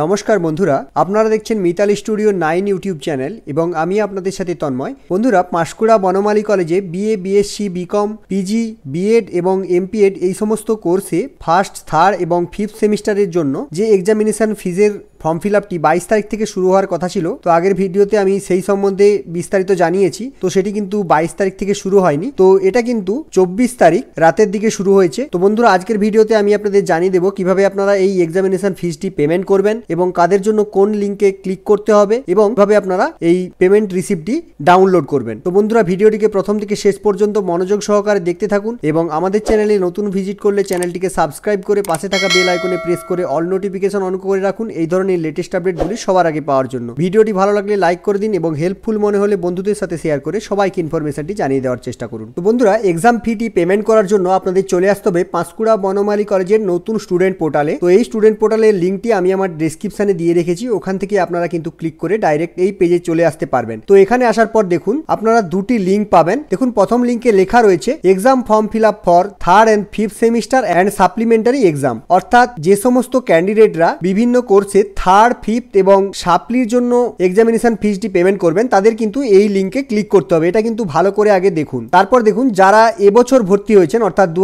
নমস্কার বন্ধুরা আপনারা দেখছেন Mitali studio nine YouTube channel এবং আমি আপনাদের সাথে তন্ময় বন্ধুরা পাঁশকুড়া বনমালী কলেজে BA BSc BCom PG BEd এবং এমপিএড এই সমস্ত কোর্সে ফার্স্ট থার্ড এবং ফিফথ সেমিস্টারের জন্য যে এক্সামিনেশন ফিজের ফর্ম ফিল আপটি বাইশ তারিখ থেকে শুরু হওয়ার কথা ছিল তো আগের ভিডিওতে আমি সেই সম্বন্ধে বিস্তারিত জানিয়েছি তো সেটি কিন্তু বাইশ তারিখ থেকে শুরু হয়নি তো এটা কিন্তু চব্বিশ তারিখ রাতের দিকে শুরু হয়েছে তো বন্ধুরা আজকের ভিডিওতে আমি আপনাদের জানিয়ে দেবো কিভাবে আপনারা এই এক্সামিনেশন ফিসটি পেমেন্ট করবেন এবং কাদের জন্য কোন লিঙ্কে ক্লিক করতে হবে এবং কিভাবে আপনারা এই পেমেন্ট রিসিপ্টটি ডাউনলোড করবেন তো বন্ধুরা ভিডিওটিকে প্রথম থেকে শেষ পর্যন্ত মনোযোগ সহকারে দেখতে থাকুন এবং আমাদের চ্যানেলে নতুন ভিজিট করলে চ্যানেলটিকে সাবস্ক্রাইব করে পাশে থাকা বেল আইকনে প্রেস করে অল নোটিফিকেশন অন করে রাখুন এই ধরনের এই লেটেস্ট আপডেটগুলি সবার আগে পাওয়ার জন্য ভিডিওটি ভালো লাগলে লাইক করে দিন এবং হেল্পফুল মনে হলে বন্ধুদের সাথে শেয়ার করে সবাইকে ইনফরমেশনটি জানিয়ে দেওয়ার চেষ্টা করুন তো বন্ধুরা এক্সাম ফিটি পেমেন্ট করার জন্য আপনাদের চলে আসতে হবে পাঁশকুড়া বনমালী কলেজের নতুন স্টুডেন্ট পোর্টালে তো এই স্টুডেন্ট পোর্টালের লিঙ্কটি আমি আমার ডিসক্রিপশানে দিয়ে রেখেছি ওখান থেকে আপনারা কিন্তু ক্লিক করে ডাইরেক্ট এই পেজে চলে আসতে পারবেন তো এখানে আসার পর দেখুন আপনারা দুটি লিঙ্ক পাবেন দেখুন প্রথম লিঙ্কে লেখা রয়েছে exam form fill up for third and fifth semester and supplementary exam অর্থাৎ যে সমস্ত ক্যান্ডিডেটরা বিভিন্ন কোর্সে থার্ড ফিফথ এবং সাপলির জন্য এক্সামিনেশন ফিজটি পেমেন্ট করবেন তাদের কিন্তু এই লিঙ্কে ক্লিক করতে হবে এটা কিন্তু ভালো করে আগে দেখুন তারপর দেখুন যারা এবছর ভর্তি হয়েছেন অর্থাৎ দু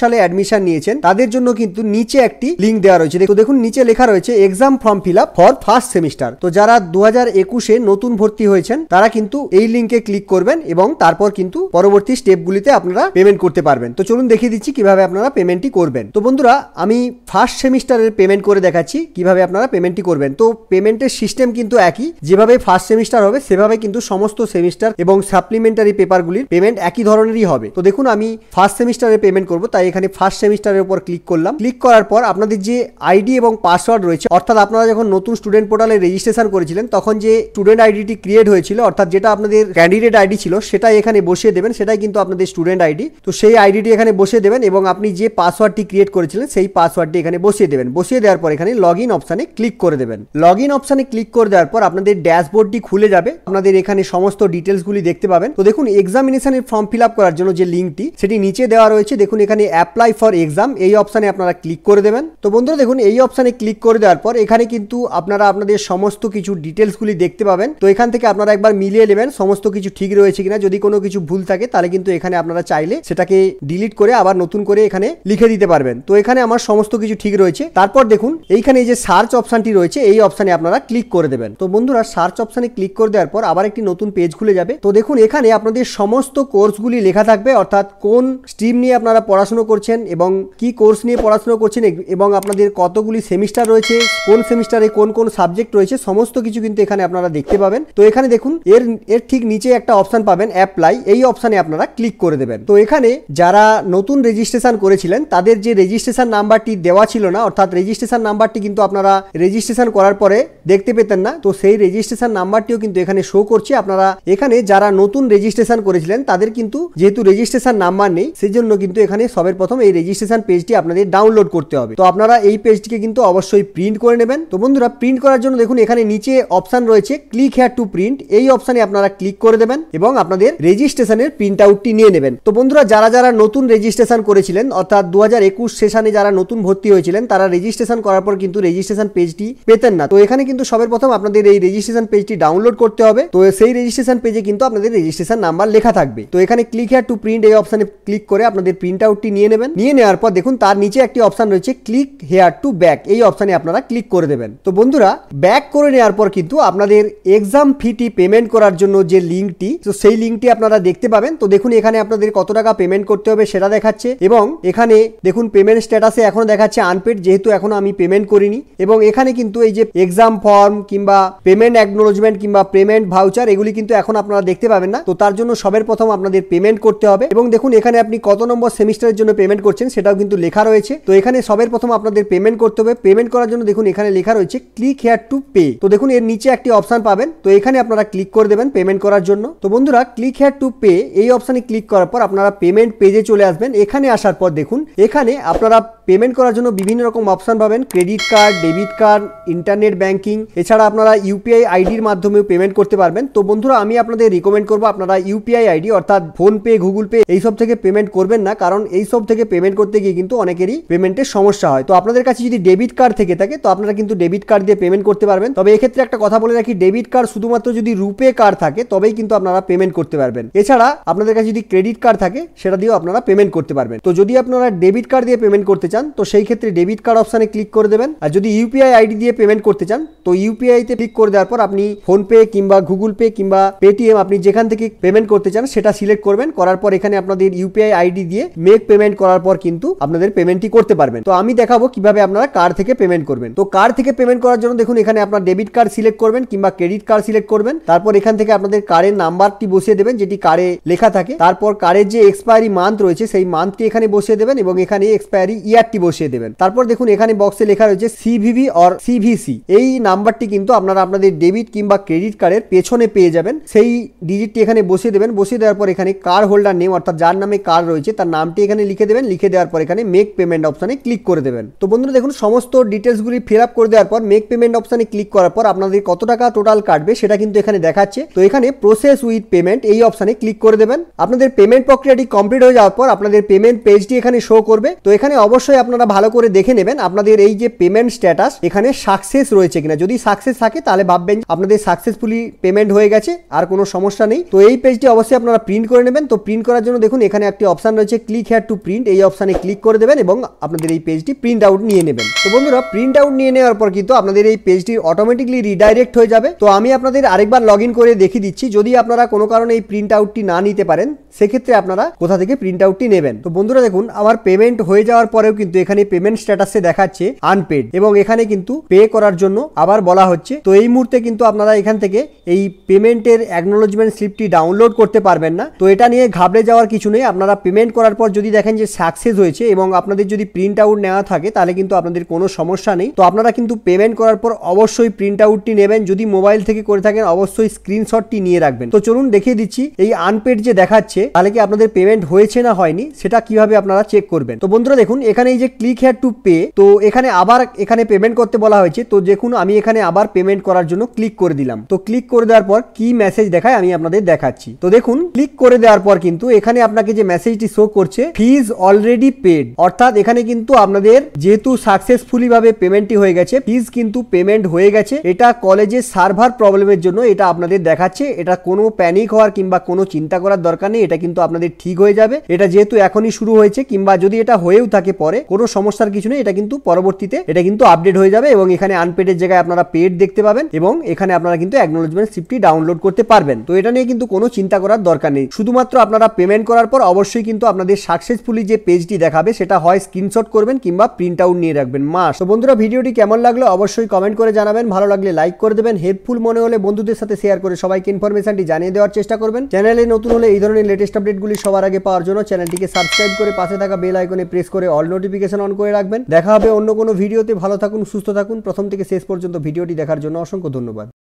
সালে অ্যাডমিশন নিয়েছেন তাদের জন্য কিন্তু নিচে একটি লিঙ্ক দেওয়া রয়েছে তো দেখুন নিচে লেখা রয়েছে exam form fill up for first semester তো যারা দু হাজার একুশে নতুন ভর্তি হয়েছেন তারা কিন্তু এই লিঙ্কে ক্লিক করবেন এবং তারপর কিন্তু পরবর্তী স্টেপগুলিতে আপনারা পেমেন্ট করতে পারবেন তো চলুন দেখিয়ে দিচ্ছি কিভাবে আপনারা পেমেন্টটি করবেন তো বন্ধুরা আমি ফার্স্ট সেমিস্টারের পেমেন্ট করে দেখাচ্ছি কিভাবে আপনারা পেমেন্টটি করবেন তো পেমেন্টের সিস্টেম কিন্তু একই যেভাবে ফার্স্ট সেমিস্টার হবে সেভাবে কিন্তু সমস্ত সেমিস্টার এবং সাপ্লিমেন্টারি পেপারগুলির পেমেন্ট একই ধরনেরই হবে তো দেখুন আমি ফার্স্ট সেমিস্টারে পেমেন্ট করব তাই এখানে ফার্স্ট সেমিস্টারের উপর ক্লিক করলাম ক্লিক করার পর আপনাদের যে আইডি এবং পাসওয়ার্ড রয়েছে অর্থাৎ আপনারা যখন নতুন স্টুডেন্ট পোর্টালে রেজিস্ট্রেশন করেছিলেন তখন যে স্টুডেন্ট আইডিটি ক্রিয়েট হয়েছিল অর্থাৎ যেটা আপনাদের ক্যান্ডিডেট আইডি ছিল সেটাই এখানে বসিয়ে দেবেন সেটাই কিন্তু আপনাদের স্টুডেন্ট আইডি তো সেই আইডিটি এখানে বসিয়ে দেবেন এবং আপনি যে পাসওয়ার্ডটি ক্রিয়েট করেছিলেন সেই পাসওয়ার্ডটি এখানে বসিয়ে দেবেন বসিয়ে দেওয়ার পর এখানে লগ ইন অপশানে ক্লিক ক্লিক করে দেবেন লগ ইন অপশানে ক্লিক করে দেওয়ার পর আপনাদের ড্যাশবোর্ডটি খুলে যাবে আপনাদের এখানে সমস্ত ডিটেলসগুলি দেখতে পাবেন তো দেখুন এক্সামিনেশনের ফর্ম ফিল করার জন্য যে লিঙ্কটি সেটি নিচে দেওয়া রয়েছে দেখুন এখানে অ্যাপ্লাই ফর এক্সাম এই অপশানে আপনারা ক্লিক করে দেবেন তো বন্ধুরা দেখুন এই অপশানে ক্লিক করে দেওয়ার পর এখানে কিন্তু আপনারা আপনাদের সমস্ত কিছু ডিটেলসগুলি দেখতে পাবেন তো এখান থেকে আপনারা একবার মিলিয়ে নেবেন সমস্ত কিছু ঠিক রয়েছে কিনা যদি কোনো কিছু ভুল থাকে তাহলে কিন্তু এখানে আপনারা চাইলে সেটাকে ডিলিট করে আবার নতুন করে এখানে লিখে দিতে পারবেন তো এখানে আমার সমস্ত কিছু ঠিক রয়েছে তারপর দেখুন এইখানে এই যে সার্চ অপশান অপশানটি রয়েছে এই অপশানে আপনারা ক্লিক করে দেবেন তো বন্ধুরা সার্চ অপশানে ক্লিক করে দেওয়ার পর আবার একটি নতুন পেজ খুলে যাবে তো দেখুন এখানে আপনাদের সমস্ত কোর্সগুলি লেখা থাকবে অর্থাৎ কোন স্ট্রিম নিয়ে আপনারা পড়াশুনো করছেন এবং কি কোর্স নিয়ে পড়াশুনো করছেন এবং আপনাদের কতগুলি সেমিস্টার রয়েছে কোন সেমিস্টারে কোন কোন সাবজেক্ট রয়েছে সমস্ত কিছু কিন্তু এখানে আপনারা দেখতে পাবেন তো এখানে দেখুন এর এর ঠিক নিচে একটা অপশান পাবেন অ্যাপ্লাই এই অপশানে আপনারা ক্লিক করে দেবেন তো এখানে যারা নতুন রেজিস্ট্রেশন করেছিলেন তাদের যে রেজিস্ট্রেশন নাম্বারটি দেওয়া ছিল না অর্থাৎ রেজিস্ট্রেশন নাম্বারটি কিন্তু আপনারা রেজিস্ট্রেশন করার পরে দেখতে পেতেন না তো সেই রেজিস্ট্রেশন নাম্বারটিও কিন্তু এখানে শো করছে আপনারা এখানে যারা নতুন রেজিস্ট্রেশন করেছিলেন তাদের কিন্তু যেহেতু রেজিস্ট্রেশন নাম্বার নেই সেই জন্য কিন্তু এখানে সবের প্রথম এই রেজিস্ট্রেশন পেজটি আপনাদের ডাউনলোড করতে হবে তো আপনারা এই পেজটিকে কিন্তু অবশ্যই প্রিন্ট করে নেবেন তো বন্ধুরা প্রিন্ট করার জন্য দেখুন এখানে নিচে অপশান রয়েছে ক্লিক হেয়ার টু প্রিন্ট এই অপশানে আপনারা ক্লিক করে দেবেন এবং আপনাদের রেজিস্ট্রেশনের প্রিন্ট আউটটি নিয়ে নেবেন তো বন্ধুরা যারা যারা নতুন রেজিস্ট্রেশন করেছিলেন অর্থাৎ দু হাজার সেশনে যারা নতুন ভর্তি হয়েছিলেন তারা রেজিস্ট্রেশন করার পর কিন্তু রেজিস্ট্রেশন পেজ পেজটি পেতেন না তো এখানে কিন্তু সবের প্রথম আপনাদের এই রেজিস্ট্রেশন পেজটি ডাউনলোড করতে হবে তো সেই রেজিস্ট্রেশন পেজে কিন্তু আপনাদের রেজিস্ট্রেশন নাম্বার লেখা থাকবে তো এখানে ক্লিক হেয়ার টু প্রিন্ট এই অপশানে ক্লিক করে আপনাদের প্রিন্ট আউটটি নিয়ে নেবেন নিয়ে নেওয়ার পর দেখুন তার নিচে একটি অপশান রয়েছে ক্লিক হেয়ার টু ব্যাক এই অপশানে আপনারা ক্লিক করে দেবেন তো বন্ধুরা ব্যাক করে নেওয়ার পর কিন্তু আপনাদের এক্সাম ফিটি পেমেন্ট করার জন্য যে লিঙ্কটি তো সেই লিঙ্কটি আপনারা দেখতে পাবেন তো দেখুন এখানে আপনাদের কত টাকা পেমেন্ট করতে হবে সেটা দেখাচ্ছে এবং এখানে দেখুন পেমেন্ট স্ট্যাটাসে এখনো দেখাচ্ছে আনপেড যেহেতু এখন আমি পেমেন্ট করিনি এবং এখানে এখানে কিন্তু এই যে এক্সাম ফর্ম কিংবা পেমেন্ট অ্যাকনোলজমেন্ট কিংবা পেমেন্ট ভাউচার এগুলি কিন্তু এখন আপনারা দেখতে পাবেন না তো তার জন্য সবের প্রথম আপনাদের পেমেন্ট করতে হবে এবং দেখুন এখানে আপনি কত নম্বর সেমিস্টারের জন্য পেমেন্ট করছেন সেটাও কিন্তু লেখা রয়েছে তো এখানে সবের প্রথম আপনাদের পেমেন্ট করতে হবে পেমেন্ট করার জন্য দেখুন এখানে লেখা রয়েছে ক্লিক হেয়ার টু পে তো দেখুন এর নিচে একটি অপশান পাবেন তো এখানে আপনারা ক্লিক করে দেবেন পেমেন্ট করার জন্য তো বন্ধুরা ক্লিক হেয়ার টু পে এই অপশানে ক্লিক করার পর আপনারা পেমেন্ট পেজে চলে আসবেন এখানে আসার পর দেখুন এখানে আপনারা পেমেন্ট করার জন্য বিভিন্ন রকম অপশান পাবেন credit card debit card internet banking এছাড়া আপনারা ইউপিআই আইডির মাধ্যমেও পেমেন্ট করতে পারবেন তো বন্ধুরা আমি আপনাদের রিকমেন্ড করবো আপনারা ইউপিআই আইডি অর্থাৎ ফোনপে গুগল পে এইসব থেকে পেমেন্ট করবেন না কারণ এইসব থেকে পেমেন্ট করতে গিয়ে কিন্তু অনেকেরই পেমেন্টের সমস্যা হয় তো আপনাদের কাছে যদি ডেবিট কার্ড থেকে থাকে তো আপনারা কিন্তু ডেবিট কার্ড দিয়ে পেমেন্ট করতে পারবেন তবে এক্ষেত্রে একটা কথা বলে রাখি ডেবিট কার্ড শুধুমাত্র যদি রুপে কার্ড থাকে তবেই কিন্তু আপনারা পেমেন্ট করতে পারবেন এছাড়া আপনাদের কাছে যদি ক্রেডিট কার্ড থাকে সেটা দিয়েও আপনারা পেমেন্ট করতে পারবেন তো যদি আপনারা ডেবিট কার্ড দিয়ে পেমেন্ট করতে চান তো সেই ক্ষেত্রে ডেবিট কার্ড অপশানে ক্লিক করে দেবেন আর যদি ইউপিআই আইডি দিয়ে পেমেন্ট করতে চান তো ইউপিআই তে ক্লিক করে দেওয়ার পর আপনি ফোনপে কিংবা গুগল পে কিংবা পেটিএম আপনি যেখান থেকে পেমেন্ট করতে চান সেটা সিলেক্ট করবেন করার পর এখানে আপনাদের ইউপিআই আইডি দিয়ে মেক পেমেন্ট করার পর কিন্তু আপনাদের পেমেন্টটি করতে পারবেন তো আমি দেখাবো কিভাবে আপনারা কার্ড থেকে পেমেন্ট করবেন তো কার্ড থেকে পেমেন্ট করার জন্য দেখুন এখানে আপনার ডেবিট কার্ড সিলেক্ট করবেন কিংবা ক্রেডিট কার্ড সিলেক্ট করবেন তারপর এখান থেকে আপনাদের কারের নাম্বারটি বসিয়ে দেবেন যেটি কারে লেখা থাকে তারপর কার্ডের যে এক্সপায়ারি মান্থ রয়েছে সেই মান্থটি এখানে বসিয়ে দেবেন এবং এখানে এক্সপায়ারি ইয়ার ট্যাগটি বসিয়ে দেবেন তারপর দেখুন এখানে বক্সে লেখা রয়েছে সিভিভি অর সিভিসি এই নাম্বারটি কিন্তু আপনারা আপনাদের ডেবিট কিংবা ক্রেডিট কার্ডের পেছনে পেয়ে যাবেন সেই ডিজিটটি এখানে বসিয়ে দেবেন বসিয়ে দেওয়ার পর এখানে কার হোল্ডার নেম অর্থাৎ যার নামে কার রয়েছে তার নামটি এখানে লিখে দেবেন লিখে দেওয়ার পর এখানে মেক পেমেন্ট অপশানে ক্লিক করে দেবেন তো বন্ধুরা দেখুন সমস্ত ডিটেলসগুলি ফিল আপ করে দেওয়ার পর মেক পেমেন্ট অপশানে ক্লিক করার পর আপনাদের কত টাকা টোটাল কাটবে সেটা কিন্তু এখানে দেখাচ্ছে তো এখানে প্রসেস উইথ পেমেন্ট এই অপশানে ক্লিক করে দেবেন আপনাদের পেমেন্ট প্রক্রিয়াটি কমপ্লিট হয়ে যাওয়ার পর আপনাদের পেমেন্ট পেজটি এখানে শো করবে তো এখানে অবশ্যই অবশ্যই আপনারা ভালো করে দেখে নেবেন আপনাদের এই যে পেমেন্ট স্ট্যাটাস এখানে সাকসেস রয়েছে কিনা যদি সাকসেস থাকে তাহলে ভাববেন আপনাদের সাকসেসফুলি পেমেন্ট হয়ে গেছে আর কোনো সমস্যা নেই তো এই পেজটি অবশ্যই আপনারা প্রিন্ট করে নেবেন তো প্রিন্ট করার জন্য দেখুন এখানে একটি অপশান রয়েছে ক্লিক হেয়ার টু প্রিন্ট এই অপশানে ক্লিক করে দেবেন এবং আপনাদের এই পেজটি প্রিন্ট আউট নিয়ে নেবেন তো বন্ধুরা প্রিন্ট আউট নিয়ে নেওয়ার পর কিন্তু আপনাদের এই পেজটি অটোমেটিকলি রিডাইরেক্ট হয়ে যাবে তো আমি আপনাদের আরেকবার লগ করে দেখিয়ে দিচ্ছি যদি আপনারা কোনো কারণে এই প্রিন্ট আউটটি না নিতে পারেন সেক্ষেত্রে আপনারা কোথা থেকে প্রিন্ট আউটটি নেবেন তো বন্ধুরা দেখুন আমার পেমেন্ট হয়ে যাওয়ার পরেও কিন্তু এখানে পেমেন্ট স্ট্যাটাসে দেখাচ্ছে আনপেড এবং এখানে কিন্তু পে করার জন্য আবার বলা হচ্ছে তো এই মুহূর্তে কিন্তু আপনারা এখান থেকে এই পেমেন্টের অ্যাকনোলজমেন্ট স্লিপটি ডাউনলোড করতে পারবেন না তো এটা নিয়ে ঘাবড়ে যাওয়ার কিছু নেই আপনারা পেমেন্ট করার পর যদি দেখেন যে সাকসেস হয়েছে এবং আপনাদের যদি প্রিন্ট আউট নেওয়া থাকে তাহলে কিন্তু আপনাদের কোনো সমস্যা নেই তো আপনারা কিন্তু পেমেন্ট করার পর অবশ্যই প্রিন্ট আউটটি নেবেন যদি মোবাইল থেকে করে থাকেন অবশ্যই স্ক্রিনশটটি নিয়ে রাখবেন তো চলুন দেখিয়ে দিচ্ছি এই আনপেড যে দেখাচ্ছে তাহলে কি আপনাদের পেমেন্ট হয়েছে না হয়নি সেটা কিভাবে আপনারা চেক করবেন তো বন্ধুরা দেখুন এখানে এই যে ক্লিক হেয়ার টু পে তো এখানে আবার এখানে পেমেন্ট করতে বলা হয়েছে তো দেখুন আমি এখানে আবার পেমেন্ট করার জন্য ক্লিক করে দিলাম তো ক্লিক করে দেওয়ার পর কি মেসেজ দেখায় আমি আপনাদের দেখাচ্ছি তো দেখুন ক্লিক করে দেওয়ার পর কিন্তু এখানে আপনাকে যে মেসেজটি শো করছে ফিজ অলরেডি পেড অর্থাৎ এখানে কিন্তু আপনাদের যেহেতু সাকসেসফুলি ভাবে পেমেন্টটি হয়ে গেছে ফিজ কিন্তু পেমেন্ট হয়ে গেছে এটা কলেজের সার্ভার প্রবলেমের জন্য এটা আপনাদের দেখাচ্ছে এটা কোনো প্যানিক হওয়ার কিংবা কোনো চিন্তা করার দরকার নেই এটা কিন্তু আপনাদের ঠিক হয়ে যাবে এটা যেহেতু এখনই শুরু হয়েছে কিংবা যদি এটা হয়েও থাকে পরে কোনো সমস্যার কিছু নেই এটা কিন্তু পরবর্তীতে এটা কিন্তু আপডেট হয়ে যাবে এবং এখানে আনপেডের জায়গায় আপনারা পেড দেখতে পাবেন এবং এখানে আপনারা কিন্তু অ্যাকনোলজমেন্ট স্লিপটি ডাউনলোড করতে পারবেন তো এটা নিয়ে কিন্তু কোনো চিন্তা করার দরকার নেই শুধুমাত্র আপনারা পেমেন্ট করার পর অবশ্যই কিন্তু আপনাদের সাকসেসফুলি যে পেজটি দেখাবে সেটা হয় স্ক্রিনশট করবেন কিংবা প্রিন্ট আউট নিয়ে রাখবেন মাস তো বন্ধুরা ভিডিওটি কেমন লাগলো অবশ্যই কমেন্ট করে জানাবেন ভালো লাগলে লাইক করে দেবেন হেল্পফুল মনে হলে বন্ধুদের সাথে শেয়ার করে সবাইকে ইনফরমেশনটি জানিয়ে দেওয়ার চেষ্টা করবেন চ্যানেলে নতুন হলে এই ধরনের লেটেস্ট আপডেটগুলি সবার আগে পাওয়ার জন্য চ্যানেলটিকে সাবস্ক্রাইব করে পাশে থাকা বেল আইকনে প্রেস করে অল নোটিফিকেশন নোটিফিকেশন অন করে রাখবেন দেখা হবে অন্য কোনো ভিডিওতে ভালো থাকুন সুস্থ থাকুন প্রথম থেকে শেষ পর্যন্ত ভিডিওটি দেখার জন্য অসংখ্য ধন্যবাদ